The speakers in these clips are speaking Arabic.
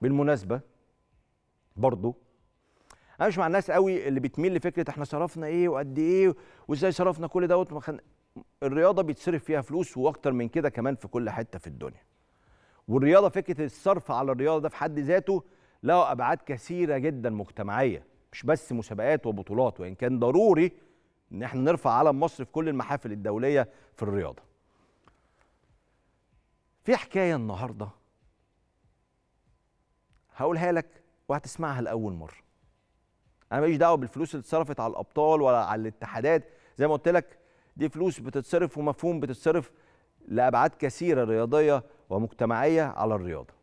بالمناسبه برضو انا مش مع الناس قوي اللي بتميل لفكره احنا صرفنا ايه وقد ايه وازاي صرفنا كل دوت الرياضه بيتصرف فيها فلوس واكتر من كده كمان في كل حته في الدنيا والرياضه فكره الصرف على الرياضه ده في حد ذاته له ابعاد كثيره جدا مجتمعيه مش بس مسابقات وبطولات وان كان ضروري ان احنا نرفع علم مصر في كل المحافل الدوليه في الرياضه في حكايه النهارده هقولها لك وهتسمعها لاول مره انا ماليش دعوه بالفلوس اللي اتصرفت على الابطال ولا على الاتحادات زي ما قلت لك دي فلوس بتتصرف ومفهوم بتتصرف لابعاد كثيره رياضيه ومجتمعيه على الرياضه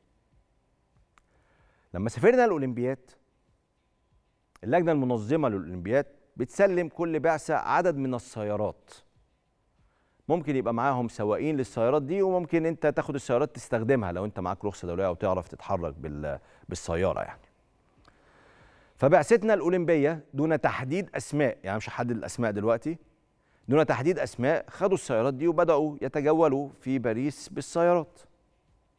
لما سافرنا الاولمبيات اللجنه المنظمه للاولمبيات بتسلم كل بعثه عدد من السيارات ممكن يبقى معاهم سواقين للسيارات دي وممكن انت تاخد السيارات تستخدمها لو انت معاك رخصه دوليه او تعرف تتحرك بالسياره يعني فبعثتنا الاولمبيه دون تحديد اسماء يعني مش هحدد الاسماء دلوقتي دون تحديد اسماء خدوا السيارات دي وبداوا يتجولوا في باريس بالسيارات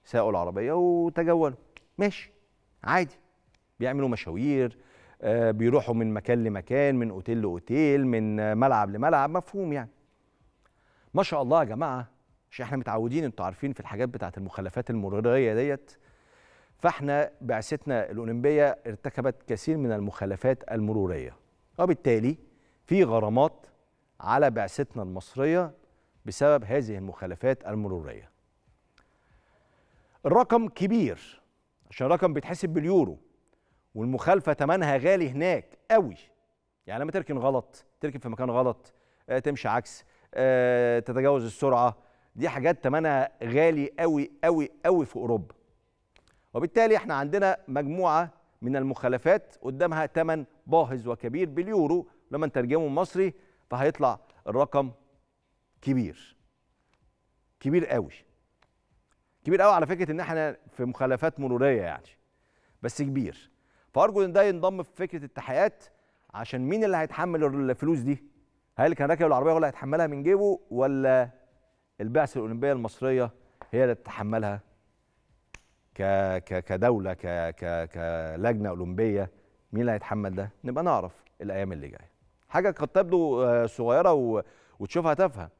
ساقوا العربيه وتجولوا ماشي عادي بيعملوا مشاوير آه، بيروحوا من مكان لمكان من اوتيل لاوتيل من ملعب لملعب مفهوم يعني ما شاء الله يا جماعه مش احنا متعودين انتوا عارفين في الحاجات بتاعه المخلفات المروريه ديت فاحنا بعثتنا الاولمبيه ارتكبت كثير من المخالفات المروريه وبالتالي في غرامات على بعثتنا المصريه بسبب هذه المخالفات المروريه الرقم كبير عشان الرقم بيتحسب باليورو والمخالفه ثمنها غالي هناك قوي يعني لما تركن غلط تركن في مكان غلط آه، تمشي عكس آه، تتجاوز السرعه دي حاجات ثمنها غالي قوي قوي قوي في اوروبا وبالتالي احنا عندنا مجموعه من المخالفات قدامها ثمن باهظ وكبير باليورو لما نترجمه مصري فهيطلع الرقم كبير كبير قوي كبير قوي على فكره ان احنا في مخالفات مروريه يعني بس كبير فارجو ان ده ينضم في فكره التحقيقات عشان مين اللي هيتحمل الفلوس دي هل كان راكب العربيه هو اللي هيتحملها من جيبه ولا البعثه الاولمبيه المصريه هي اللي تتحملها ك ك كدوله ك ك كلجنه اولمبيه مين اللي هيتحمل ده نبقى نعرف الايام اللي جايه حاجه قد تبدو آه، صغيره و... وتشوفها تافهه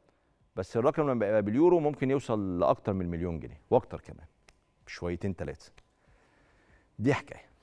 بس الرقم لما بيبقى باليورو ممكن يوصل لاكتر من مليون جنيه واكتر كمان بشويتين ثلاثه دي حكايه